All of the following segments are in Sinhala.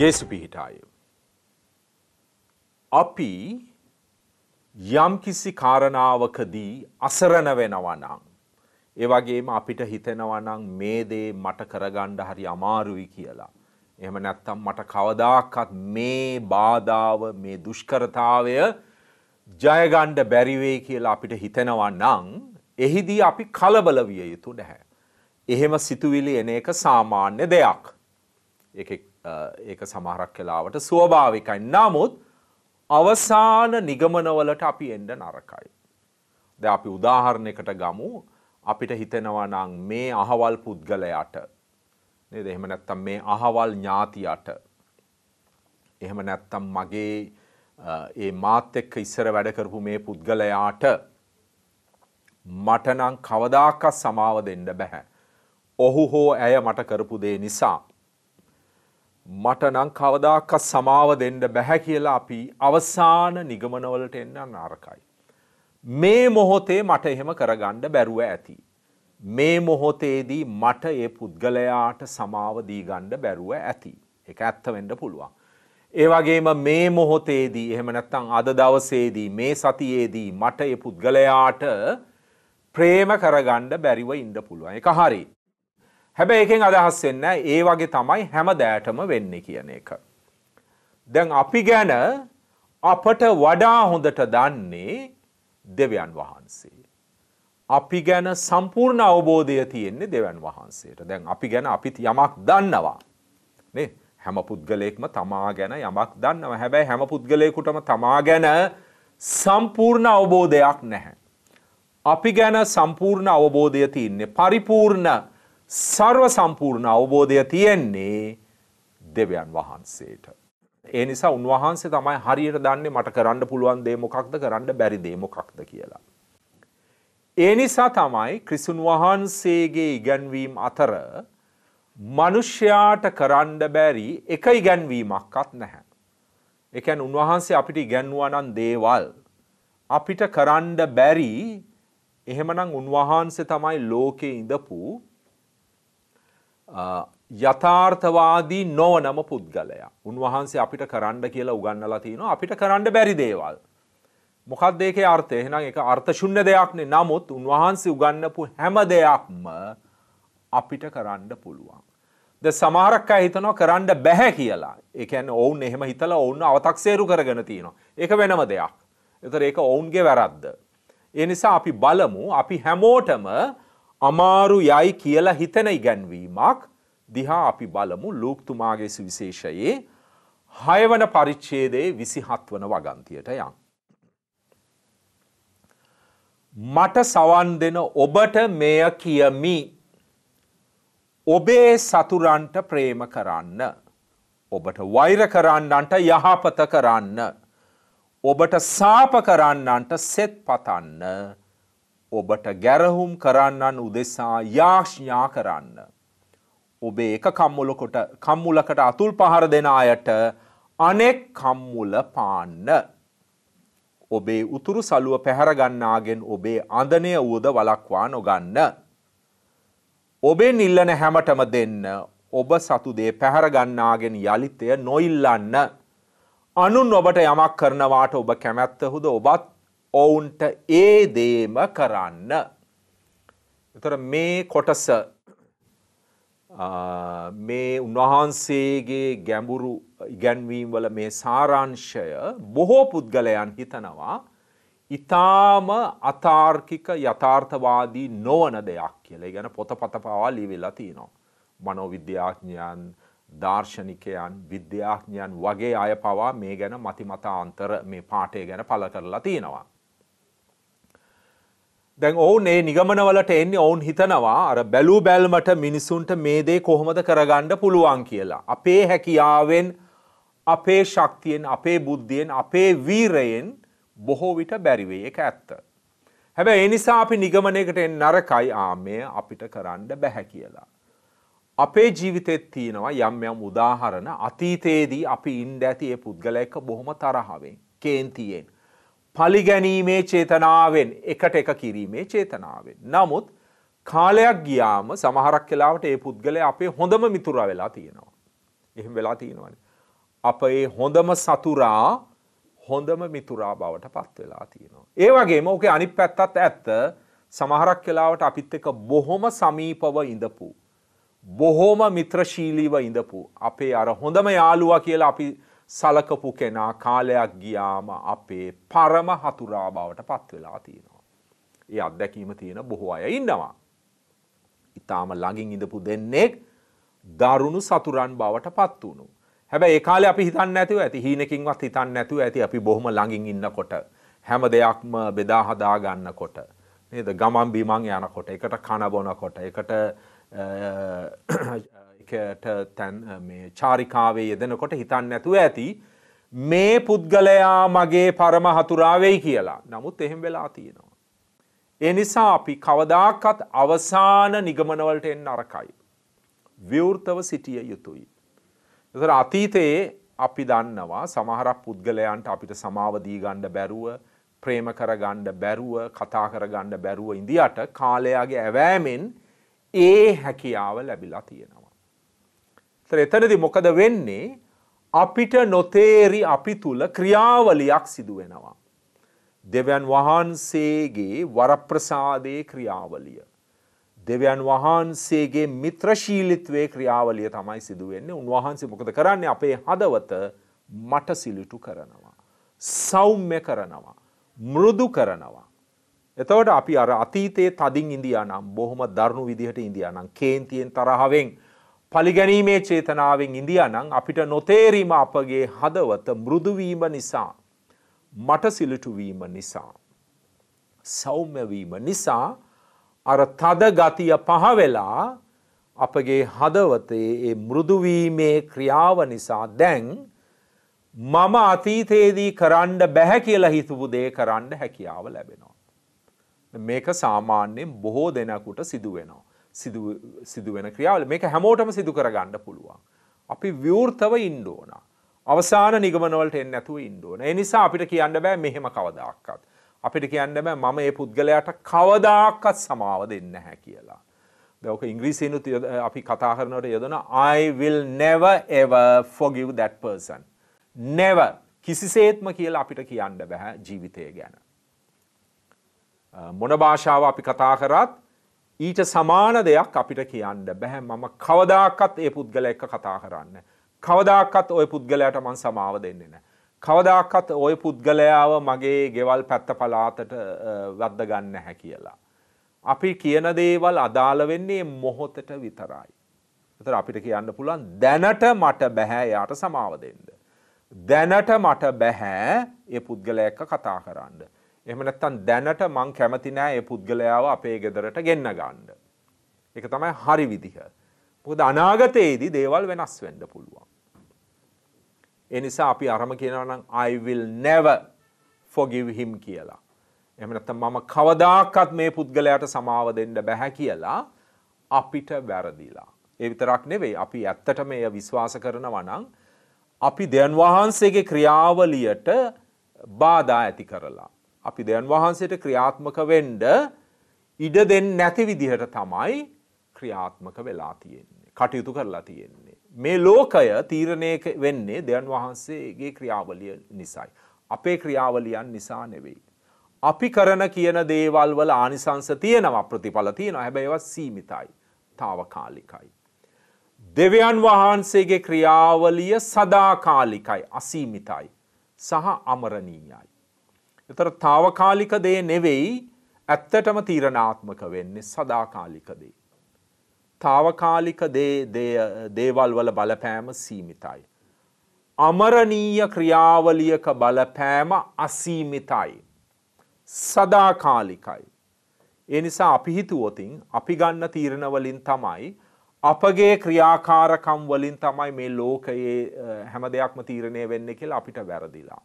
ජේසු පිහිටාය. අපි යම්කිසි කාරණාවකදී අසරණ වෙනවනම්. ඒවගේම අපිට හිතෙනවනම් මේ දේ මට කරගණ්ඩ හරි අමාරුයි කියලා. එහම නැත්තම් මට කවදාකත් මේ බාධාව මේ දුෂ්කරතාවය ජයගණ්ඩ බැරිවේ කියලා අපිට හිතෙනවන්නං එහිදී අපි කලබල විය යුතු නැහැ. එහෙම සිතුවිලි එන එක සාමාන්‍ය දෙයක්. එක ඒක සමහරක් කලාවට ස්වභාවිකයි. නමුත් අවසාන නිගමනවලට අපි එන්න නරකයි. ද අපි උදාහරණයකට ගමු අපිට හිතෙනවා නම් මේ අහවල් පුද්ගලයාට නේද එහෙම නැත්තම් මේ අහවල් ඥාතියට එහෙම නැත්තම් මගේ ඒ මාත් එක්ක ඉස්සර වැඩ කරපු මේ පුද්ගලයාට මට නම් කවදාකවත් සමාව දෙන්න බෑ. ඔහු හෝ ඇය මට කරපු දේ නිසා මට නම් කවදාක සමාව දෙන්න බැහැ කියලා අපි අවසාන නිගමනවලට එන්න අරකයි. මේ මොහොතේ මට එහෙම කරගන්න බැරුව ඇති. මේ මොහොතේදී මට ඒ පුද්ගලයාට සමාව දීගන්න බැරුව ඇති. එක ඇත්ත වෙන්න පුළුවන්. ඒවගේම මේ මොහොතේදී එහෙම නැත්තං අද දවසේදී මේ සතියේදී මට ඒ පුද්ගලයාට ප්‍රේම කරගණ්ඩ බැරිව ඉන්ඩ පුළුවන් එක හරි හැබැයි එකෙන් අදහස් වෙන්න ඒ වගේ තමයි හැම දෑටම වෙන්නේ කියන එක. දැන් අපි ගැන අපට වඩා හොඳට දන්නේ දෙවියන් වහන්සේ. අපි ගැන සම්පූර්ණ අවබෝධය තියෙන්නේ දෙවන් වහන්සේට. දැන් අපි ගැන අපි යමක් දන්නවා. නේ? හැම පුද්ගලයෙක්ම තමා ගැන යමක් දන්නවා. හැබැයි හැම පුද්ගලයෙකුටම තමා ගැන සම්පූර්ණ අවබෝධයක් නැහැ. අපි ගැන සම්පූර්ණ අවබෝධය තියෙන්නේ පරිපූර්ණ සර්ව සම්පූර්ණ අවබෝධය තියෙන්නේ දෙවයන් වහන්සේට. ඒ නිසා උන්වහන්සේ තමයි හරියට දන්නේ මට කරන්න පුළුවන් දේ මොකක්ද කරන්න බැරි දේ මොකක්ද කියලා. ඒ නිසා තමයි ක්‍රිසුන් වහන්සේගේ ඉගැන්වීම් අතර මනුෂ්‍යයාට කරන්න බැරි එක ඉගැන්වීමක්වත් නැහැ. ඒ කියන්නේ උන්වහන්සේ අපිට ඉගැන්වුවා නම් දේවල් අපිට කරන්න බැරි එහෙමනම් උන්වහන්සේ තමයි ලෝකේ ඉඳපු යථාර්ථවාදී නොවනම පුද්ගලයා උන්වහන්සේ අපිට කරන්න කියලා උගන්නලා තියෙනවා අපිට කරන්න බැරි දේවල්. මොකක්ද ඒකේ අර්ථය එහෙනම් ඒක අර්ථ ශුන්‍ය දෙයක්නේ. නමුත් උන්වහන්සේ උගන්වපු හැම දෙයක්ම අපිට කරන්න පුළුවන්. ද සමහරක් අය හිතනවා කරන්න බැහැ කියලා. ඒ කියන්නේ ඔවුන් එහෙම හිතලා ඔවුන් අව탁සේරු කරගෙන තියෙනවා. ඒක වෙනම දෙයක්. ඒතර ඒක ඔවුන්ගේ වැරද්ද. ඒ නිසා අපි බලමු අපි හැමෝටම අමාරු යයි කියලා හිතන ඉගැන්වීමක් දිහා අපි බලමු ලූක්තුමාගේ සුවිශේෂයේ හයවන පරිච්ඡේදයේ විසිහත් වන වගන්තියට යන්. මට සවන් දෙන ඔබට මෙය කියමි ඔබේ සතුරන්ට ප්‍රේම කරන්න ඔබට වෛර කරන්නන්ට යහපත කරන්න ඔබට සාප කරන්නන්ට සෙත් පතන්න ඔබට ගැරහුම් කරන්නන් උදෙසා යාශ්ඥා කරන්න. ඔබේ එක කම්මුලකොට කම්මුලකට අතුල් පහර දෙෙන අයට අනෙක් කම්මුල පාන්න. ඔබේ උතුරු සලුව පැහැරගන්නාගෙන් ඔබේ අඳනය වූද වලක්වා නොගන්න. ඔබේ නිල්ලන හැමටම දෙන්න ඔබ සතුදේ පැහැරගන්නාගෙන් යළිතය නොඉල්ලන්න. අනුන් ඔබට යමක් කරනවාට ඔබ කැමැත්තහුද ඔබත් ඔවුන්ට ඒ දේම කරන්න. එතොට මේ කොටස මේ උන්වහන්සේගේ ගැඹුරු ඉගැන්වීම් වල මේ සාරාංශය බොහෝ පුද්ගලයන් හිතනවා ඉතාම අතාර්කික යථාර්ථවාදී නොවන දෙයක් කියලා ගැන පොත පත පවා ලිවෙලා තියෙනවා. මනෝවිද්‍යාඥයන් දර්ශනිකයන් විද්‍යාඥයන් වගේ අය පවා මේ ගැන මතිමතාන්තර මේ පාටය ගැන පල කරලා තියෙනවා. දැන් ඔවුන් ඒ නිගමනවලට එන්නේ ඔවුන් හිතනවා අර බැලූ බැල්මට මිනිසුන්ට මේ දේ කොහොමද කරගන්න පුළුවන් කියලා. අපේ හැකියාවෙන් අපේ ශක්තියෙන් අපේ බුද්ධියෙන් අපේ වීරයෙන් බොහෝ විට බැරිවේ එක ඇත්ත. හැබැයි ඒ නිසා අපි නිගමනයකට එන්න නරකයි ආමය අපිට කරන්න බැහැ කියලා. අපේ ජීවිතෙත් තියෙනවා යම් යම් උදාහරණ අතීතයේදී අපි ඉන්ඩ ඇති ඒ පුද්ගල එක බොහොම තරහවෙන් කේන්තියෙන්. පලිගැනීමේ චේතනාවෙන් එකට එක කිරීමේ චේතනාවෙන්. නමුත් කාලයක් ගියාම සමහරක් කලාවට ඒ පුද්ගලය අපේ හොඳම මිතුරා වෙලා තියෙනවා. එහෙම වෙලා තියෙනවන. අප ඒ හොඳම සතුරා හොඳම මිතුරා බවට පත් වෙලා තියෙනවා. ඒ වගේම ඕකේ අනිත් පැත්තත් ඇත්ත සමහරක් කලාවට අපිත් එක බොහොම සමීපව ඉඳපු. බොහෝම මිත්‍රශීලීව ඉඳපු. අපේ අර හොඳම යාළුවා කියලා අපි සලකපු කෙනා කාලයක් ගියාම අපේ පරම හතුරා බවට පත්වෙලා තියෙනවා. ඒ අත්දැකීම තියෙන බොහෝ අය ඉන්නවා. ඉතාම ළඟින් ඉඳපු දෙන්නෙක් දරුණු සතුරන් බවට පත් වුණු. හැබැයි ඒ කාලේ අපි හිතන්නේ නැතිව ඇති හීනකින්වත් හිතන්නේ නැතුව ඇති අපි බොහොම ළඟින් ඉන්නකොට හැම දෙයක්ම බෙදා හදා ගන්නකොට නේද ගමන් බිමන් යනකොට එකට කන බොනකොට එකට ඒකට තැන් චාරිකාවේ යෙදෙනකොට හිතන්න නැතුව ඇති මේ පුද්ගලයා මගේ පරම හතුරාවෙයි කියලා නමුත් එහෙම වෙලා තියෙනවා. ඒ නිසා අපි කවදාකත් අවසාන නිගමනවලට එන්න අරකයි. විවෘතව සිටිය යුතුයි. එතර අතීතයේ අපි දන්නවා සමහරක් පුද්ගලයන්ට අපිට සමාවදී ගණ්ඩ බැරුව ප්‍රේම කරගණ්ඩ බැරුව කතා කරගණ්ඩ බැරුව ඉඳියට කාලයාගේ ඇවෑමෙන් ඒ හැකියාව ලැබිලා තියෙනවා. එතනදි මොකද වෙන්නේ අපිට නොතේරි අපි තුල ක්‍රියාවලියක් සිදු වෙනවා. දෙවියන් වහන්සේගේ වරප්‍රසාදයේ ක්‍රියාවලිය. දෙවියන් වහන්සේගේ මිත්‍රශීලීත්වයේ ක්‍රියාවලිය තමයි සිදු වෙන්නේ. උන්වහන්සේ මොකද කරන්නේ? අපේ හදවත මට සිලුටු කරනවා. සෞම්‍ය කරනවා. මෘදු කරනවා. එතකොට අපි අර අතීතයේ තදින් ඉඳියා නම් බොහොම දරුණු විදිහට ඉඳියා නම් කේන්තියෙන් තරහවෙන් පලිගැනීමේ චේතනාවෙන් ඉඳියනං අපිට නොතේරීම අපගේ හදවත මෘදුවීම නිසා මට සිලිටුවීම නිසා. සෞම්‍යවීම නිසා අර තද ගතිය පහවෙලා අපගේ හදවතේ ඒ මෘදුවීමේ ක්‍රියාව නිසා දැන් මම අතීතයේදී කරන්න බැහැ කියලා හිතපු දේ කරන්න හැකියාව ලැබෙනවා. මේක සාමාන්‍යයෙන් බොහෝ දෙනකුට සිදුවෙනවා. සිදුවෙන ක්‍රියාවල මේක හැමෝටම සිදු කරගන්න පුළුවන්. අපි ව්‍යෘර්තව ඉන්ඩෝන. අවසාන නිගමනවලට එන්න ඇතුව ඉන්ඩෝන. එනිසා අපිට කියන්න බෑ මෙහෙම කවදක්කත්. අපිට කියන්න බෑ මම ඒ පුද්ගලයාට කවදාකත් සමාව දෙන්න හැ කියලා. දවක ඉංග්‍රීසිනුත් අපි කතා කරනට යොදන අයිවිල් නැව එව ෆොගිව් දැට් පර්සන්. නැව කිසිසේත්ම කියලා අපිට කියන්න බැහැ ජීවිතය ගැන. මොන භාෂාව අපි කතා කරත් ඊට සමාන දෙයක් අපිට කියන්න බැහැ මම කවදාකත් ඒ පුද්ගල එක කතා කරන්න. කවදාකත් ඔය පුද්ගලයට මන් සමාව දෙන්නේ නෑ. කවදාකත් ඔය පුද්ගලයාව මගේ ගෙවල් පැත්ත පලාතට වද්ද ගන්න හැ කියලා. අපි කියන දේවල් අදාළ වෙන්නේ මොහොතට විතරයි. එතර අපිට කියන්න පුළන් දැනට මට බැහැ යාට සමාව දෙන්න. දැනට මට බැහැ ඒ පුද්ගල එක්ක කතා කරන්න. එහෙම නැත්නම් දැනට මං කැමති නෑ මේ පුද්ගලයාව අපේ ගෙදරට ගෙන්න ගන්න. ඒක තමයි හරි විදිහ. මොකද අනාගතයේදී දේවල් වෙනස් වෙන්න පුළුවන්. ඒ නිසා අපි අරම කියනවා නම් I will never forgive him කියලා. එහෙම නැත්නම් මම කවදාකවත් මේ පුද්ගලයාට සමාව දෙන්න බෑ කියලා අපිට වැරදිලා. ඒ විතරක් නෙවෙයි අපි ඇත්තට මේ විශ්වාස කරනවා නම් අපි දෙයන් වහන්සේගේ ක්‍රියාවලියට බාධා ඇති කරලා අපි දෙයන් වහන්සේට ක්‍රියාත්මක වෙන්ඩ ඉඩ දෙන්න නැති විදිහට තමයි ක්‍රියාත්මක වෙලා තියෙන්නේ කටයුතු කරලා තියෙන්නේ. මේ ලෝකය තීරණය වෙන්නේ දෙයන් වහන්සේගේ ක්‍රියාවලිය නිසයි. අපේ ක්‍රියාවලියන් නිසා නෙවෙයි. අපි කරන කියන දේවල් වල ආනිසංස තියෙනවා ප්‍රතිඵල තියෙනවා හැබැයි ඒවා සීමිතයි. තාවකාලිකයි. දෙවියන් වහන්සේගේ ක්‍රියාවලිය සදාකාලිකයි අසීමිතයි සහ අමරණීයයි. එතර තාවකාලික දේ නෙවෙයි ඇත්තටම තීරණාත්මක වෙන්නේ සදාකාලික දේ. තාවකාලික දේවල් වල බලපෑම සීමිතයි. අමරණීය ක්‍රියාවලියක බලපෑම අසීමිතයි. සදාකාලිකයි. ඒ නිසා අපි හිතුවොතින් අපි ගන්න තීරණවලින් තමයි අපගේ ක්‍රියාකාරකම් වලින් තමයි මේ ලෝකයේ හැම දෙයක්ම තීරණය වෙන්නේ කියලා අපිට වැරදිලා.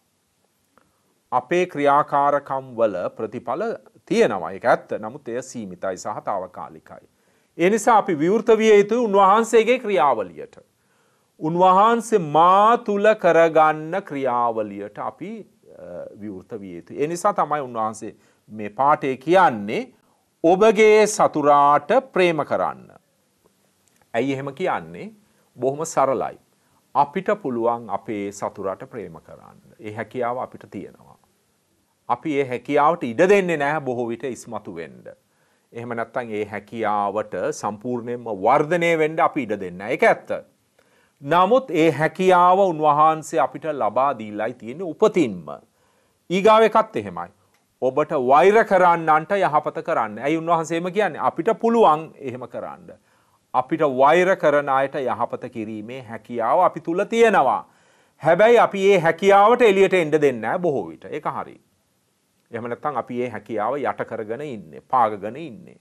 අපේ ක්‍රියාකාරකම් වල ප්‍රතිඵල තියෙනවා ඒක ඇත්ත නමුත් එය සීමිතයි සහ තාවකාලිකයි. ඒ නිසා අපි විවෘත විය යුතු උන්වහන්සේගේ ක්‍රියාවලියට. උන්වහන්සේ මා තුල කරගන්න ක්‍රියාවලියට අපි විවෘත විය යුතු. ඒ නිසා තමයි උන්වහන්සේ මේ පාඨය කියන්නේ ඔබගේ සතුරාට ප්‍රේම කරන්න. ඇයි එහෙම කියන්නේ? බොහොම සරලයි. අපිට පුළුවන් අපේ සතුරාට ප්‍රේම කරන්න. ඒ හැකියාව අපිට තියෙනවා. අපි ඒ හැකියාවට ඉඩ දෙන්නේ නැහැ බොහෝ විට ඉස්මතු වෙන්න. එහෙම නැත්නම් ඒ හැකියාවට සම්පූර්ණයෙන්ම වර්ධනය වෙන්න අපි ඉඩ දෙන්නේ නැහැ. ඒක ඇත්ත. නමුත් ඒ හැකියාව උන්වහන්සේ අපිට ලබා දීලායි තියෙන උපතින්ම. ඊගාව එකත් එහෙමයි. ඔබට වෛර කරන්නන්ට යහපත කරන්න. ඇයි උන්වහන්සේම කියන්නේ අපිට පුළුවන් එහෙම කරන්න. අපිට වෛර කරන අයට යහපත කිරීමේ හැකියාව අපි තුල තියෙනවා. හැබැයි අපි ඒ හැකියාවට එළියට එන්න දෙන්නේ නැහැ බොහෝ විට. ඒක හරියි. එහෙම නැත්නම් අපි මේ හැකියාව යට කරගෙන ඉන්නේ, පාගගෙන ඉන්නේ.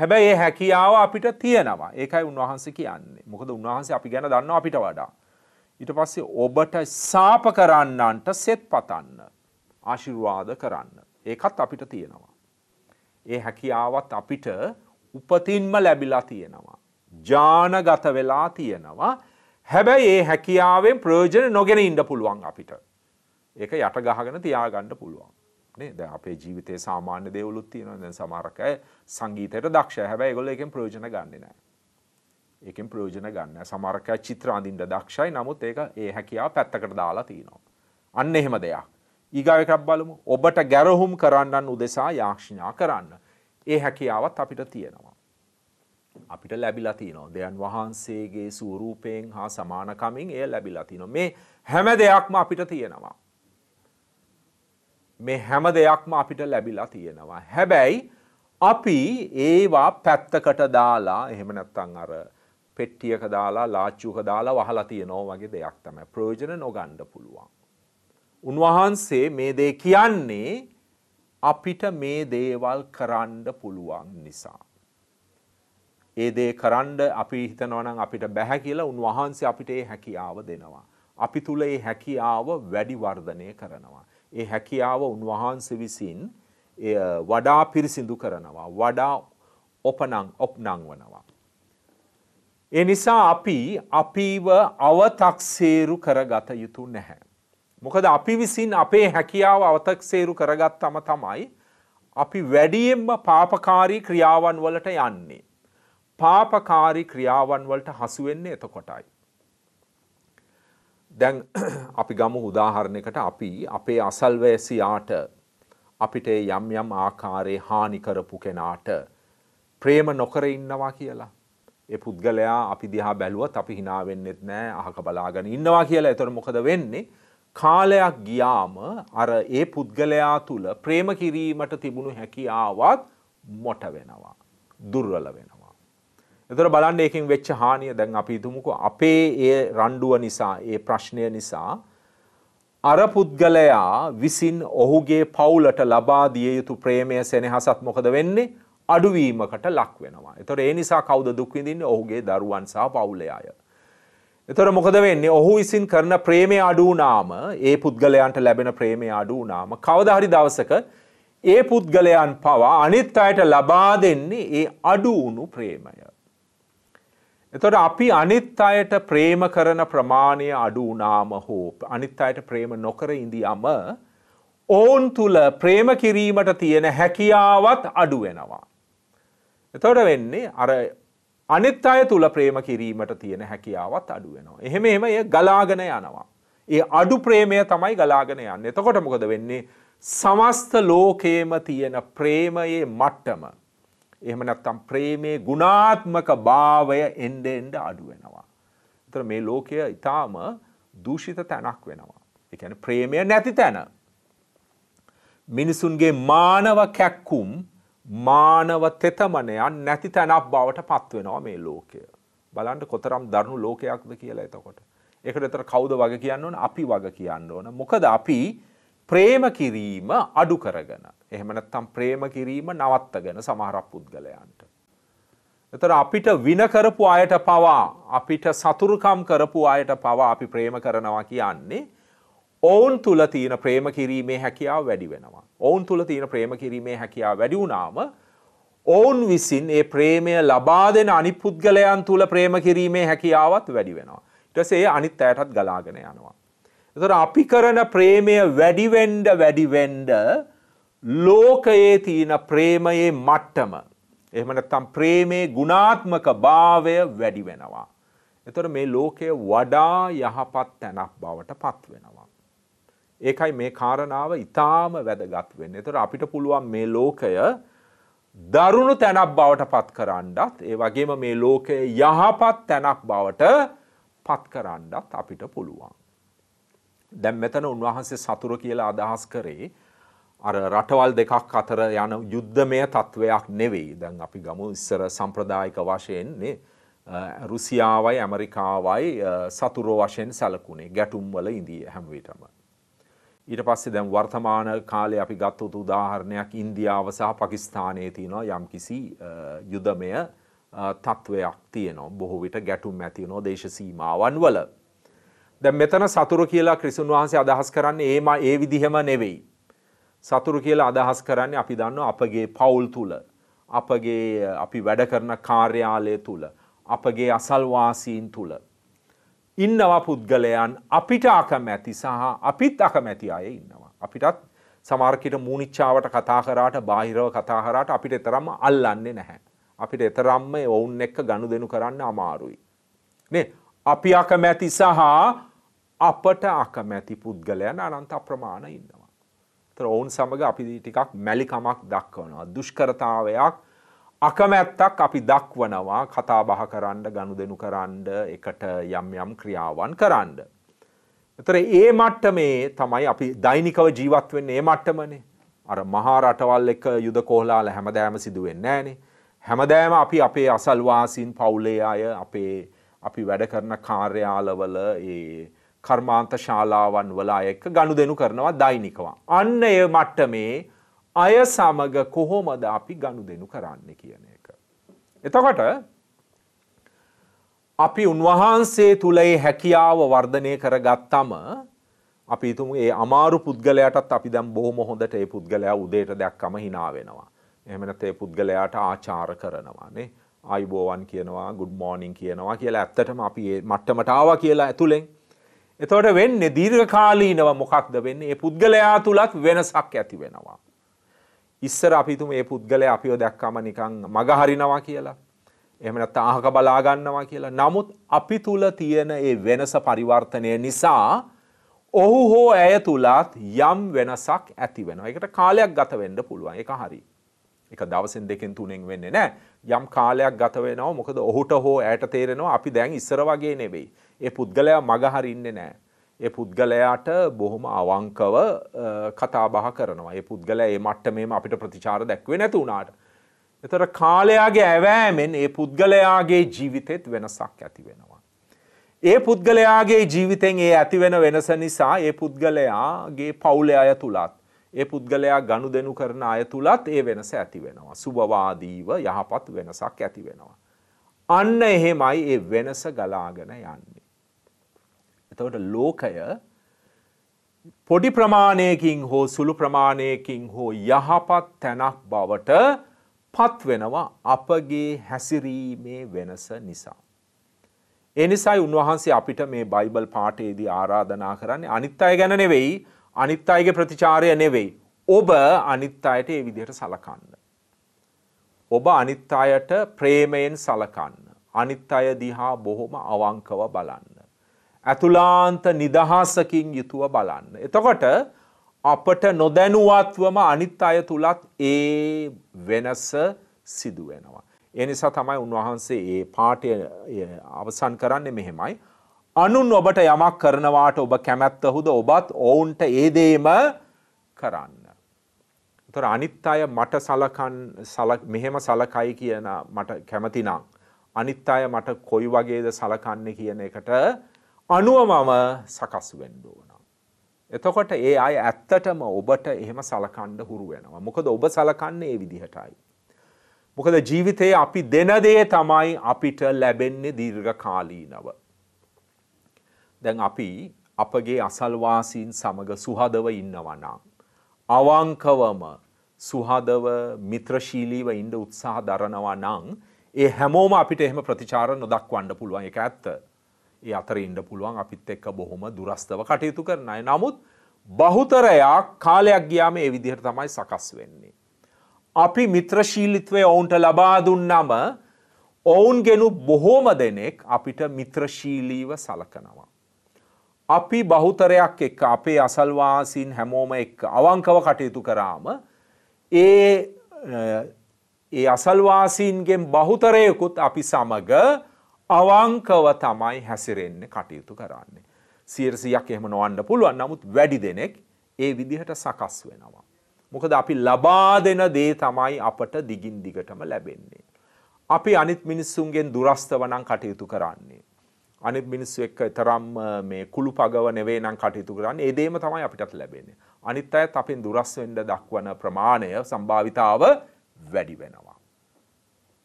හැබැයි මේ හැකියාව අපිට තියෙනවා. ඒකයි උන්වහන්සේ කියන්නේ. මොකද උන්වහන්සේ අපි ගැන දන්නවා අපිට වඩා. ඊට පස්සේ ඔබට සාප කරන්නන්ට සෙත් පතන්න. ආශිර්වාද කරන්න. ඒකත් අපිට තියෙනවා. ඒ හැකියාවත් අපිට උපතින්ම ලැබිලා තියෙනවා. ජානගත වෙලා තියෙනවා. හැබැයි ඒ හැකියාවෙන් ප්‍රයෝජන නොගෙන ඉන්න පුළුවන් අපිට. ඒක යට ගහගෙන තියාගන්න පුළුවන්. නේද අපේ ජීවිතයේ සාමාන්‍ය දේවලුත් තියෙනවා දැන් සමහරක් අය සංගීතයට දක්ෂයි හැබැයි ඒගොල්ලෝ ඒකෙන් ප්‍රයෝජන ගන්නෙ නැහැ. ඒකෙන් ප්‍රයෝජන ගන්න නැහැ. සමහරක් අය චිත්‍ර අඳින්න දක්ෂයි නමුත් ඒක ඒ හැකියාව පැත්තකට දාලා තිනවා. අන්න එහෙම දෙයක්. ඊගාව එකක් බලමු. ඔබට ගැරහුම් කරන්නන් උදෙසා යාක්ෂණා කරන්න. ඒ හැකියාවත් අපිට තියෙනවා. අපිට ලැබිලා තිනවා. දෙයන් වහන්සේගේ ස්වරූපයෙන් හා සමානකමින් එය ලැබිලා තිනවා. මේ හැම දෙයක්ම අපිට තියෙනවා. මේ හැම දෙයක්ම අපිට ලැබිලා තියෙනවා. හැබැයි අපි ඒවා පැත්තකට දාලා එහෙම නැත්තං අර පෙට්ටියක දාලා ලාච්චුක දාලා වහලා තියෙනෝ වගේ දෙයක් තමයි ප්‍රයෝජන නොගණ්ඩ පුළුවන්. උන්වහන්සේ මේ දේ කියන්නේ අපිට මේ දේවල් කරන්න පුළුවන් නිසා. ඒ දේ කරන්න අපි හිතනවනම් අපිට බැහැ කියලා උන්වහන්සේ අපිට ඒ හැකියාව දෙනවා. අපි තුළ ඒ හැකියාව වැඩිවර්ධනය කරනවා. ඒ හැකියාව උන්වහන්සේ විසින් වඩා පිරිසිදු කරනවා වඩා ඔපනං ඔප්නංවනවා. ඒ නිසා අපි අපිව අවතක්සේරු කරගත යුතු නැහැ. මොකද අපි විසින් අපේ හැකියාව අවතක්සේරු කරගත්තම තමයි අපි වැඩියෙන්ම පාපකාරී ක්‍රියාවන් වලට යන්නේ. පාපකාරී ක්‍රියාවන් වලට හසුවෙන්නේ එතකොටයි. දැන් අපි ගමු උදාහරණයකට අපි අපේ අසල්වැසියාට අපිට යම් යම් ආකාරයේ හානි කරපු කෙනාට ප්‍රේම නොකර ඉන්නවා කියලා. ඒ පුද්ගලයා අපි දිහා බැලුවත් අපි hina වෙන්නෙත් නෑ අහක බලාගෙන ඉන්නවා කියලා. ඒතර මොකද වෙන්නේ? කාලයක් ගියාම අර ඒ පුද්ගලයා තුල ප්‍රේම කිරීමට තිබුණු හැකියාවත් මොට වෙනවා. දුර්වල වෙනවා. එතොට බලන්න ඒකින් වෙච්ච හානිය දැන් අපි හිතුමුකු අපේ ඒ රණ්ඩුව නිසා ඒ ප්‍රශ්නය නිසා අර පුද්ගලයා විසින් ඔහුගේ පවුලට ලබා දිය යුතු ප්‍රේමය සෙනහසත් මොකද වෙන්නේ අඩුවීමකට ලක් වෙනවා. එතොට ඒ නිසා කවුද දුක්විඳින්නේ ඔහුගේ දරුවන් සහ පවුලයාය. එතොට මොකද වෙන්නේ ඔහු විසින් කරන ප්‍රේමය අඩුනාම ඒ පුද්ගලයන්ට ලැබෙන ප්‍රේමය අඩුනාම කවදහරි දවසක ඒ පුද්ගලයන් පවා අනිත් අයට ලබා දෙන්නේ ඒ අඩුවුණු ප්‍රේමය. එතොට අපි අනිත් අයට ප්‍රේම කරන ප්‍රමාණය අඩු වනාම හෝප අනිත් අයට ප්‍රේම නොකර ඉඳියම ඔවුන් තුළ ප්‍රේම කිරීමට තියෙන හැකියාවත් අඩු වෙනවා. එතොට වෙන්නේ අර අනිත් අය තුළ ප්‍රේම කිරීමට තියෙන හැකියාවත් අඩු වෙනවා. එහෙම එම ඒ ගලාගෙන යනවා. ඒ අඩු ප්‍රේමය තමයි ගලාගෙන යන්න එතකොට මොකද වෙන්නේ සමස්ත ලෝකේම තියෙන ප්‍රේමයේ මට්ටම එහෙම නැත්නම් ප්‍රේමේ ගුණාත්මක භාවය එන්න එන්න අඩු වෙනවා. ඒතර මේ ලෝකය ඊටාම දූෂිත තැනක් වෙනවා. ඒ කියන්නේ ප්‍රේමය නැති තැන. මිනිසුන්ගේ මානව කැක්කුම් මානව තෙතමනයන් නැති තැනක් බවට පත් වෙනවා මේ ලෝකය. බලන්න කොතරම් දරුණු ලෝකයක්ද කියලා එතකොට. ඒකට විතර කවුද වග කියන්න ඕන? අපි වග කියන්න ඕන. මොකද අපි ප්‍රේම කිරීම අඩු කරගෙන එහෙම නැත්නම් ප්‍රේම කිරීම නවත්තගෙන සමහර පුද්ගලයන්ට. එතන අපිට වින කරපු අයට පවා අපිට සතුරුකම් කරපු අයට පවා අපි ප්‍රේම කරනවා කියන්නේ ඔවුන් තුල තියෙන ප්‍රේම කිරීමේ හැකියාව වැඩි වෙනවා. ඔවුන් තුල තියෙන ප්‍රේම කිරීමේ හැකියාව වැඩි වුණාම ඔවුන් විසින් ඒ ප්‍රේමය ලබා දෙන අනිත් පුද්ගලයන් තුල ප්‍රේම කිරීමේ හැකියාවත් වැඩි වෙනවා. ඊට පස්සේ ඒ අනිත් අයටත් ගලාගෙන යනවා. එතකොට අපි කරන ප්‍රේමය වැඩි වෙන්න වැඩි වෙන්න ලෝකයේ තියෙන ප්‍රේමයේ මට්ටම. එහමනත්තම් ප්‍රේමේ ගුණාත්මක භාවය වැඩි වෙනවා. එතොට මේ ලෝකය වඩා යහපත් තැනක් බවට පත් වෙනවා. ඒකයි මේ කාරණාව ඉතාම වැදගත් වෙන්න. එතොට අපිට පුළුවන් මේ ලෝකය දරුණු තැනක් බවට පත් කරන්නත් ඒ වගේම මේ ලෝකය යහපත් තැනක් බවට පත් කරන්නත් අපිට පුළුවන්. දැම් මෙතන උන්වහන්සේ සතුර කියලා අදහස් කරේ අර රටවල් දෙකක් අතර යන යුද්ධමය තත්ත්වයක් නෙවෙයි දැන් අපි ගමු ඉස්සර සම්ප්‍රදායික වශයෙන්නේ රුසියාවයි ඇමරිකාවයි සතුරෝ වශයෙන් සැලකුණේ ගැටුම්වල ඉදී හැමවිටම. ඊට පස්සේ දැන් වර්තමාන කාලේ අපි ගත්තොත් උදාහරණයක් ඉන්දියාව සහ පකිස්ථානයේ තියෙනවා යම්කිසි යුදමය තත්ත්වයක් තියෙනවා බොහෝ විට ගැටුම් ඇතිවෙනවා දේශ සීමාවන් වල. දැන් මෙතන සතුරු කියලා ක්‍රිසුන් වහන්සේ අදහස් කරන්නේ ඒම ඒ විදිහම නෙවෙයි. සතුරු කියලා අදහස් කරන්නේ අපි දන්නවා අපගේ පවුල් තුල අපගේ අපි වැඩ කරන කාර්යාලය තුල අපගේ අසල්වාසීන් තුල ඉන්නවා පුද්ගලයන් අපිට අකමැති සහ අපිත් අකමැති අය ඉන්නවා අපිටත් සමාර්කයට මූනිච්චාවට කතා කරාට බාහිරව කතා කරාට අපිට එතරම්ම අල්ලන්නේ නැහැ අපිට එතරම්ම ඔවුන් එක්ක ගනුදෙනු කරන්න අමාරුයි නේ අපි අකමැති සහ අපට අකමැති පුද්ගලයන් අනන්ත අප්‍රමාණ ඉන්නවා තර ඔවුන් සමඟ අපි ටිකක් මැලිකමක් දක්වනවා. දුෂ්කරතාවයක් අකමැත්තක් අපි දක්වනවා කතා බහ කරන්න ගණු දෙනු කරන්න එකට යම් යම් ක්‍රියාවන් කරන්න. එතර ඒ මට්ට මේ තමයි අපි දෛනිකව ජීවත්වෙන් ඒ මට්ටමනේ අර මහා රටවල් එක යුද කෝහලාල හැමදෑම සිදුවෙන්න ෑනේ. හැමදෑම අපි අපේ අසල්වාසින් පවුලේ අය අපේ අපි වැඩ කරන කාර්යාලවල ඒ කර්මාන්ත ශාලාවන් වල අය එක්ක ගනුදෙනු කරනවා දෛනිකව. අන්න ඒ මට්ටමේ අය සමග කොහොමද අපි ගනුදෙනු කරන්නේ කියන එක. එතකොට අපි උන්වහන්සේ තුල ඒ හැකියාව වර්ධනය කරගත්තම අපි හිතමු ඒ අමාරු පුද්ගලයාටත් අපි දැන් බොහොම හොඳට ඒ පුද්ගලයා උදේට දැක්කම hina වෙනවා. එහෙම නැත්නම් ඒ පුද්ගලයාට ආචාර කරනවා නේ. ආයිබෝවන් කියනවා ගුඩ් මෝනිින් කියනවා කියලා ඇත්තටම අපි මට්ටමට ආවා කියලා ඇතුළෙන් එතවට වෙන්නේ දීර්ඝකාලීනව මොකක්ද වෙන්නේ ඒ පුද්ගලයා තුලත් වෙනසක් ඇති වෙනවා. ඉස්සර අපිතුම ඒ පුද්ගලය අපිෝ දැක්කම නිකං මගහරිනවා කියලා. එමනත් ආහක බලාගන්නවා කියලා. නමුත් අපි තුළ තියෙන ඒ වෙනස පරිවර්තනය නිසා ඔහු හෝ ඇය තුළත් යම් වෙනසක් ඇති වෙන. එකට කාලයක් ගත වෙන්ඩ පුළුවන් එක හරි. එක දවසින් දෙකින් තුනෙන් වෙන්නේ නෑ යම් කාලයක් ගත වෙනවා මොකද ඔහුට හෝ ඇයට තේරෙනවා අපි දැන් ඉස්සර වගේ නෙවෙයි. ඒ පුද්ගලයා මගහරින්නේ නෑ. ඒ පුද්ගලයාට බොහොම අවංකව කතා බහ කරනවා. ඒ පුද්ගලයා ඒ මට්ටමේම අපිට ප්‍රතිචාර දැක්වේ නැති වුණාට. එතකොට කාලයාගේ ඇවෑමෙන් ඒ පුද්ගලයාගේ ජීවිතෙත් වෙනසක් ඇති වෙනවා. ඒ පුද්ගලයාගේ ජීවිතෙන් ඒ ඇතිවෙන වෙනස නිසා ඒ පුද්ගලයාගේ පවුලේ අය තුලත් ඒ පුද්ගලයා ගනුදෙනු කරන අය තුලත් ඒ වෙනස ඇති වෙනවා. සුබවාදීව යහපත් වෙනසක් ඇති වෙනවා. අන්න එහෙමයි ඒ වෙනස ගලාගෙන යන්නේ. එතවට ලෝකය පොඩි ප්‍රමාණයකින් හෝ සුළු ප්‍රමාණයකින් හෝ යහපත් තැනක් බවට පත්වෙනවා අපගේ හැසිරීමේ වෙනස නිසා. එනිසයි උන්වහන්සේ අපිට මේ බයිබල් පාටයේදී ආරාධනා කරන්නේ අනිත් අය ගැන නෙවෙයි අනිත් අයගේ ප්‍රතිචාරය නෙවෙයි. ඔබ අනිත් අයට ඒ විදිහට සලකන්න. ඔබ අනිත් අයට ප්‍රේමයෙන් සලකන්න. අනිත් අය දිහා බොහොම අවංකව බලන්න. ඇතුලාන්ත නිදහසකින් යුතුව බලන්න. එතකොට අපට නොදැනුවත්වම අනිත් අය තුළත් ඒ වෙනස සිදුවෙනවා. එනිසා තමයි උන්වහන්සේ ඒ පාටය අවසන් කරන්නේ මෙහෙමයි. අනුන් ඔබට යමක් කරනවාට ඔබ කැමැත්තහුද ඔබත් ඔවුන්ට ඒදේම කරන්න. තොර අනිත් අය මට සලකන් මෙහෙම සලකයි කියන මට කැමතිනම්. අනිත් අය මට කොයි වගේද සලකන්නේ කියන එකට අනුව මම සකස් වෙන්න ඕන. එතකොට ඒ අය ඇත්තටම ඔබට එහෙම සලකණ්ඩ හුරු වෙනවා. මොකද ඔබ සලකන්නේ ඒ විදිහටයි. මොකද ජීවිතයේ අපි දෙන දේ තමයි අපිට ලැබෙන්නේ දීර්ඝ කාලීනව. දැන් අපි අපගේ අසල්වාසීන් සමග සුහදව ඉන්නවනම් අවංකවම සුහදව මිත්‍රශීලීව ඉන්න උත්සාහ දරනවා නම් ඒ හැමෝම අපිට එහෙම ප්‍රතිචාර නොදක්වන්න පුළුවන් ඒක ඇත්ත. ඒ අතර ඉන්න පුළුවන් අපිත් එක්ක බොහොම දුරස්තව කටයුතු කරන අය. නමුත් බහුතරයා කාලයක් ගියාම ඒ විදිහට තමයි සකස් වෙන්නේ. අපි මිත්‍රශීලිත්වය ඔවුන්ට ලබා දුන්නම ඔවුන් ගෙනු බොහෝම දෙනෙක් අපිට මිත්‍රශීලීව සලකනවා. අපි බහුතරයක් එක්ක අපේ අසල්වාසින් හැමෝම එක්ක අවංකව කටයුතු කරාම ඒ ඒ අසල්වාසීන්ගෙන් බහුතරයකුත් අපි සමග අවංකව තමයි හැසිරෙන්න කටයුතු කරන්නේ. සියරසියක් එහෙම නොවන්න පුළුවන් නමුත් වැඩි දෙනෙක් ඒ විදිහට සකස් වෙනවා. මොකද අපි ලබා දෙන දේ තමයි අපට දිගින් දිගටම ලැබෙන්නේ. අපි අනිත් මිනිස්සුන්ගෙන් දුරස්තවනම් කටයුතු කරන්නේ. අනිත් මිනිස්සු එක්ක තරම් මේ කුළු පගව නෙවේ නම් කටයුතු කරන්නේ ඒ දේම තමයි අපිටත් ලැබෙන්නේ. අනිත් අයත් අපෙන් දුරස් වෙන්න දක්වන ප්‍රමාණය සම්භාවිතාව වැඩි වෙනවා.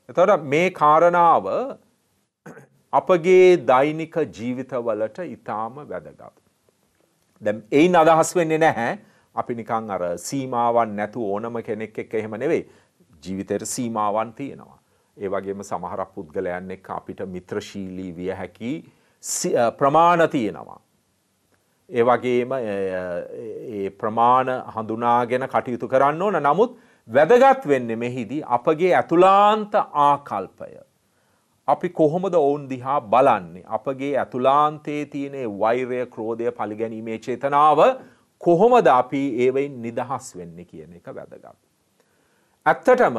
එතකොට මේ කාරණාව අපගේ දෛනික ජීවිතවලට ඉතාම වැදගත්. දැම් එයින් අදහස් වෙන්නේ නැහැ අපි නිකං අර සීමාවන් නැතු ඕනම කෙනෙක් එක් එහෙම නෙවෙයි ජීවිතයට සීමාවන් තියෙනවා. ඒ වගේම සමහර පුද්ගලයන් එක් අපිට මිත්‍රශීලී විය හැකි ප්‍රමාණ තියෙනවා. ඒ වගේම ප්‍රමාණ හඳුනාගෙන කටයුතු කරන්න ඕන නමුත් වැදගත් වෙන්න මෙහිදී අපගේ ඇතුලාන්ත ආකල්පය අපි කොහොමද ඔවුන් දිහා බලන්නේ අපගේ ඇතුලාන්තයේ තියෙන වෛරය ක්‍රෝධය පළිගැනීමේ චේතනාව කොහොමද අපි ඒවයින් නිදහස් වෙන්න කියන එක වැදගත්. ඇත්තටම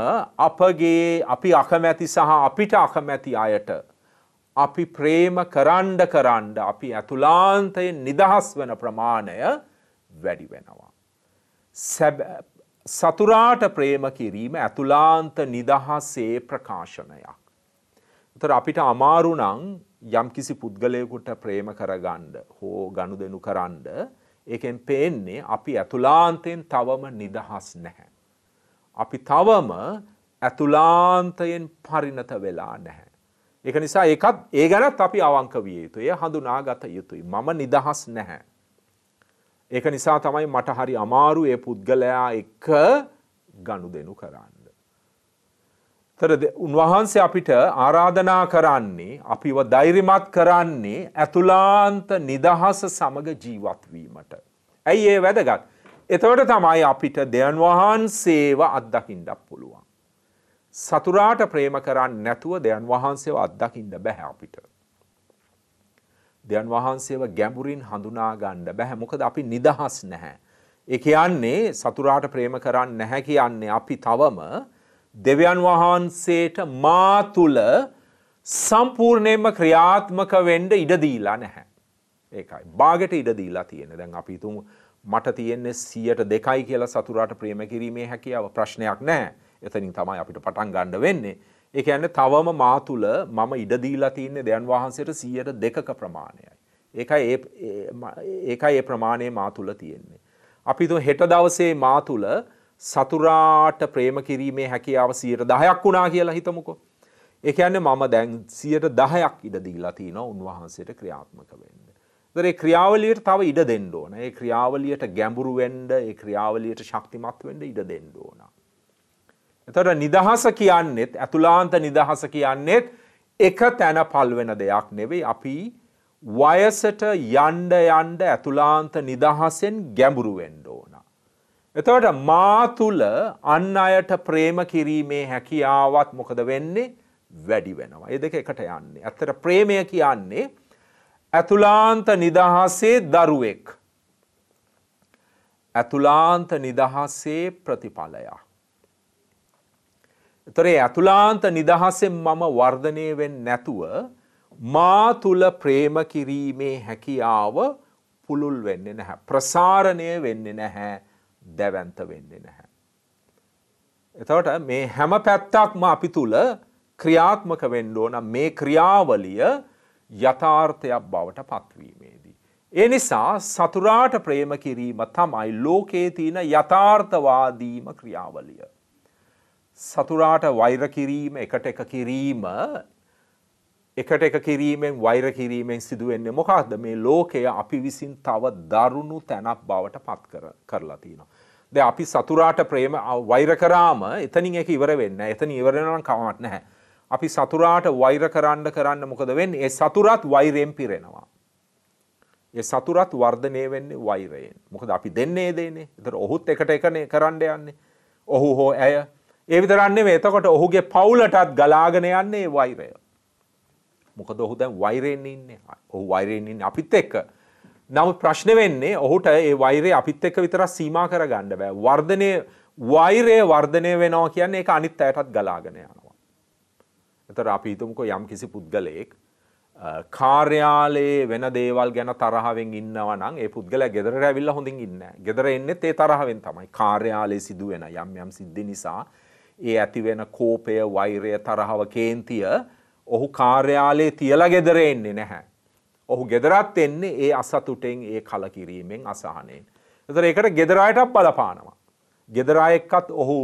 අපගේ අපි අකමැති සහ අපිට අකමැති අයට අපි ප්‍රේම කරන්ඩ කරන්ඩ අපි ඇතුලාන්තයෙන් නිදහස් වන ප්‍රමාණය වැඩි වෙනවා. සතුරාට ප්‍රේම කිරීම ඇතුලාන්ත නිදහසේ ප්‍රකාශනයක්. තර අපිට අමාරු නං යම්කිසි පුද්ගලයකුට ප්‍රේම කරගණ්ඩ හෝ ගණු දෙනු කරන්ඩ ඒකෙන් පේන්නේ අපි ඇතුලාන්තයෙන් තවම නිදහස් නැහැ. අපි තවම ඇතුලාන්තයෙන් පරිණත වෙලා නැහැ. එක නිසා එකත් ඒ ගැනත් අපි අවංක විය යුතුය හඳුනාගත යුතුයි මම නිදහස් නැහැ. ඒක නිසා තමයි මට හරි අමාරු ඒ පුද්ගලයා එක ගණු දෙනු කරන්න. තර උන්වහන්සේ අපිට ආරාධනා කරන්නේ අපිව ධෛර්යමත් කරන්නේ ඇතුලාන්ත නිදහස සමග ජීවත් වීමට. ඇයි ඒ වැදගත්? එතකොට තමයි අපිට දෙයන් වහන්සේව අත්දකින්නත් පුළුවන්. සතුරාට ප්‍රේම කරන්නේ නැතුව දෙයන් වහන්සේව අත්දකින්න බෑ අපිට. දෙයන් වහන්සේව ගැඹුරින් හඳුනා ගන්න බෑ. මොකද අපි නිදහස් නැහැ. ඒ කියන්නේ සතුරාට ප්‍රේම කරන්නේ නැහැ කියන්නේ අපි තවම දෙවියන් වහන්සේට මා තුල සම්පූර්ණයෙන්ම ක්‍රියාත්මක වෙන්න ඉඩ දීලා නැහැ. ඒකයි. බාගෙට ඉඩ දීලා තියෙන. දැන් අපි හිතමු මට තියෙන්නේ 102යි කියලා සතුරාට ප්‍රේම කිරීමේ හැකියාව ප්‍රශ්නයක් නැහැ. එතනින් තමයි අපිට පටන් ගන්න වෙන්නේ. ඒ කියන්නේ තවම මා තුල මම ඉඩ දීලා තියෙන්නේ දෙයන් වහන්සේට 102ක ප්‍රමාණයයි. ඒකයි ඒ ඒකයි ඒ ප්‍රමාණය මා තුල තියෙන්නේ. අපි හිතමු හෙට දවසේ මා තුල සතුරාට ප්‍රේම කිරීමේ හැකියාව සියයට දහයක් වුණා කියලා හිතමුකෝ. ඒ කියන්නේ මම දැන් සියයට දහයක් ඉඩ දීලා තියෙනවා උන්වහන්සේට ක්‍රියාත්මක වෙන්න. ඒතර ඒ ක්‍රියාවලියට තව ඉඩ දෙන්න ඕන. ඒ ක්‍රියාවලියට ගැඹුරු වෙන්න, ඒ ක්‍රියාවලියට ශක්තිමත් වෙන්න ඉඩ දෙන්න ඕන. එතකොට නිදහස කියන්නේත් අතුලාන්ත නිදහස කියන්නේත් එක තැන පල්වෙන දෙයක් නෙවෙයි. අපි වයසට යන්න යන්න අතුලාන්ත නිදහසෙන් ගැඹුරු වෙන්න ඕන. එතවට මා තුළ අන් අයට ප්‍රේම කිරීමේ හැකියාවත් මොකද වෙන්නේ වැඩි වෙනවා. එ දෙක එකට යන්නේ. ඇත්තට ප්‍රේමය කියන්නේ ඇතුලාන්ත නිදහසේ දරුවෙක්. ඇතුලාන්ත නිදහසේ ප්‍රතිඵලයා. එතරේ ඇතුලාන්ත නිදහසෙන් මම වර්ධනය වෙන් නැතුව මා තුළ ප්‍රේම කිරීමේ හැකියාව පුළුල් වෙන්න නැහැ. ප්‍රසාරණය වෙන්න නැහැ දැවන්ත වෙන්නේ නැහැ. එතවට මේ හැම පැත්තක්ම අපි තුළ ක්‍රියාත්මක වෙන්න ඕන මේ ක්‍රියාවලිය යථාර්ථයක් බවට පත්වීමේදී. ඒ නිසා සතුරාට ප්‍රේම කිරීම තමයි ලෝකයේ තියෙන යථාර්ථවාදීම ක්‍රියාවලිය. සතුරාට වෛර කිරීම එකට එක කිරීම එකට එක කිරීමෙන් වෛර කිරීමෙන් සිදුවෙන්නේ මොකක්ද මේ ලෝකය අපි විසින් තව දරුණු තැනක් බවට පත් කරලා තියෙනවා. ද අපි සතුරාට ප්‍රේම වෛර කරාම එතනින් එක ඉවර වෙන්න එතන ඉවරෙනනම් කමක් නැහැ. අපි සතුරාට වෛර කරන්න කරන්න මොකද වෙන්නේ? ඒ සතුරාත් වෛරයෙන් පිරෙනවා. ඒ සතුරාත් වර්ධනය වෙන්නේ වෛරයෙන්. මොකද අපි දෙන්නේ දෙන්නේ. ඒතර ඔහුත් එකට එකනේ කරන්න යන්නේ. ඔහු හෝ ඇය ඒ විතරක් නෙවෙයි. එතකොට ඔහුගේ පවුලටත් ගලාගෙන යන්නේ වෛරය. මොකද ඔහු දැන් වෛරයෙන් ඉන්නේ. ඔහු වෛරයෙන් ඉන්නේ අපිත් එක්ක. නමුත් ප්‍රශ්නේ වෙන්නේ ඔහුට ඒ වෛරය අපිත් එක්ක විතරක් සීමා කරගන්න බෑ. වර්ධනයේ වෛරය වර්ධනය වෙනවා කියන්නේ ඒක අනිත් අයටත් ගලාගෙන යනවා. එතකොට අපි හිතමුකෝ යම් කිසි පුද්ගලයෙක් කාර්යාලයේ වෙන දේවල් ගැන තරහවෙන් ඉන්නවා නම් ඒ පුද්ගලයා ගෙදරට ඇවිල්ලා හොඳින් ඉන්නේ නැහැ. ගෙදර එන්නෙත් ඒ තරහවෙන් තමයි. කාර්යාලයේ සිදුවෙන යම් යම් සිද්ධි නිසා ඒ ඇති වෙන කෝපය, වෛරය, තරහව, කේන්තිය ඔහු කාර්යාලයේ තියලා ගෙදර එන්නේ නැහැ. ඔහු ගෙදරත් එන්නේ ඒ අසතුටෙන් ඒ කලකිරීමෙන් අසහනෙන්. එතකොට ඒකට ගෙදර අයටත් බලපානවා. ගෙදර අය එක්කත් ඔහු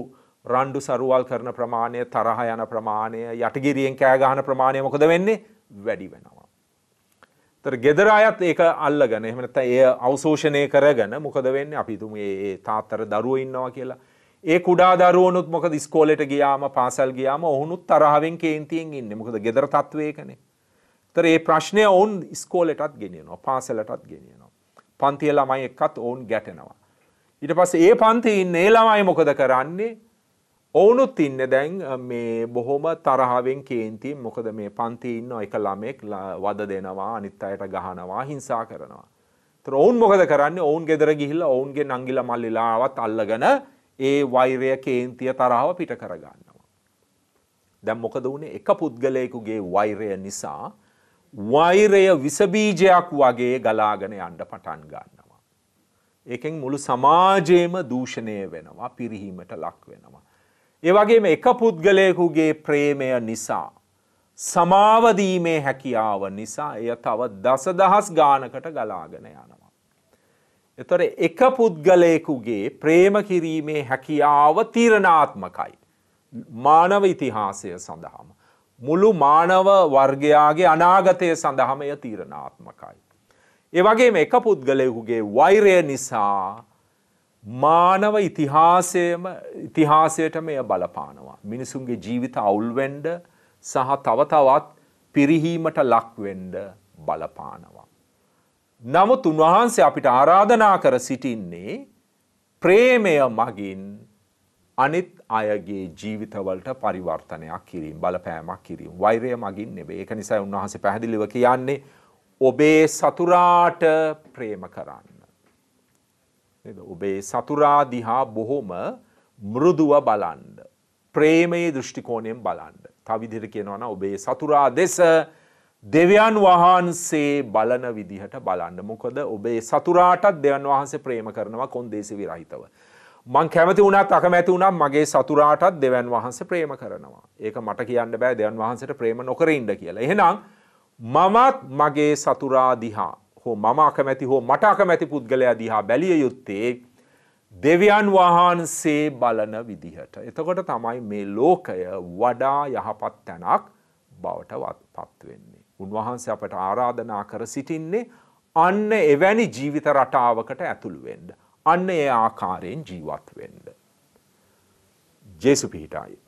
රණ්ඩු සරුවල් කරන ප්‍රමාණය, තරහ යන ප්‍රමාණය, යටිගිරියෙන් කෑ ගහන ප්‍රමාණය මොකද වෙන්නේ? වැඩි වෙනවා. එතකොට ගෙදර අයත් ඒක අල්ලගෙන එහෙම නැත්නම් ඒ අවශෝෂණය කරගෙන මොකද වෙන්නේ? අපි තුමු මේ තාත්තර දරුවෝ ඉන්නවා කියලා ඒ කුඩා දරුවනුත් මොකද ස්කෝලට ගියාම පාසල් ගියාම ඔහුනුත් තරහවෙන් කේන්තියෙන් ඉන්න මොකද ගෙදර තත්වයකනේ. තර ඒ ප්‍රශ්නය ඔවුන් ස්කෝලටත් ගෙනියනවා පාසලටත් ගෙනියනවා. පන්තිය ළමයි එක්කත් ඔවුන් ගැටෙනවා. ඉට පස ඒ පන්ති ඉන්න ඒ ළමයි මොකද කරන්නේ ඔවුනුත් ඉන්න දැන් මේ බොහොම තරහාවෙන් කේන්තින් මොකද මේ පන්ති ඉන්න එක ළමෙක් වද දෙනවා අනිත් අයට ගහනවා හිංසා කරනවා. ඔවුන් මොකද කරන්න ඔවුන් ගෙදර ගිහිල්ල ඔවුන්ගේ නංගිල මල්ලිලාවත් අල්ලගන ඒ වෛරය කේන්තිය තරහව පිට කරගන්නවා. දැන් මොකද වුනේ එක පුද්ගලයෙකුගේ වෛරය නිසා වෛරය විසබීජයක් වගේ ගලාගෙන යන්න පටන් ගන්නවා. ඒකෙන් මුළු සමාජයේම දූෂණය වෙනවා පිරිහීමට ලක් වෙනවා. ඒ වගේම එක පුද්ගලයෙකුගේ ප්‍රේමය නිසා සමාව දීමේ හැකියාව නිසා එය තව දසදහස් ගානකට ගලාගෙන යනවා. එතොර එක පුද්ගලයෙකුගේ ප්‍රේම කිරීමේ හැකියාව තීරණාත්මකයි. මානව ඉතිහාසය සඳහාම. මුළු මානව වර්ගයාගේ අනාගතය සඳහමය තීරණාත්මකයි. ඒවගේ එක පුද්ගලයකුගේ වෛරය නිසා මානව ඉතිහාසයම ඉතිහාසයට මෙය බලපානවා. මිනිසුන්ගේ ජීවිත අවුල්වෙන්ඩ සහ තව තවත් පිරිහීමට ලක්වෙන්ඩ බලපානවා. නමුත් උන්වහන්සේ අපිට ආරාධනා කර සිටින්නේ ප්‍රේමය මගින් අනිත් අයගේ ජීවිතවලට පරිවර්තනයක් කිරීම බලපෑමක් කිරීම වෛරය මගින් නෙවේ ඒක නිසා උන්වහන්සේ පැහැදිලිව කියන්නේ ඔබේ සතුරාට ප්‍රේම කරන්න. ඔබේ සතුරා දිහා බොහොම මෘදුව බලන්න. ප්‍රේමයේ දෘෂ්ටිකෝණයෙන් බලන්න. තවිදිර කියනවන ඔබේ සතුරා දෙස දෙවියන් වහන්සේ බලන විදිහට බලන්න මොකද ඔබේ සතුරාටත් දෙවන් වහන්සේ ප්‍රේම කරනවා කොන්දේසි විරහිතව. මං කැමති වුණත් අකමැති වුණම් මගේ සතුරාටත් දෙවන් වහන්සේ ප්‍රේම කරනවා. ඒක මට කියන්න බෑ දෙවන් වහන්සට ප්‍රේම නොකරඉඩ කියලා. එහෙනම් මමත් මගේ සතුරාදිහා හෝ මම අකමැති හෝ මට අකමැති පුද්ගලයා දිහා බැලිය යුත්තේ දෙවියන් වහන්සේ බලන විදිහට. එතකොට තමයි මේ ලෝකය වඩා යහපත් තැනක් බවට පත්වෙන්නේ. උන්වහන්සේ අපට ආරාධනා කර සිටින්නේ අන්න එවැනි ජීවිත රටාවකට ඇතුළු වෙන්න. අන්න ඒ ආකාරයෙන් ජීවත් වෙන්න. ජේසු පිහිටායි.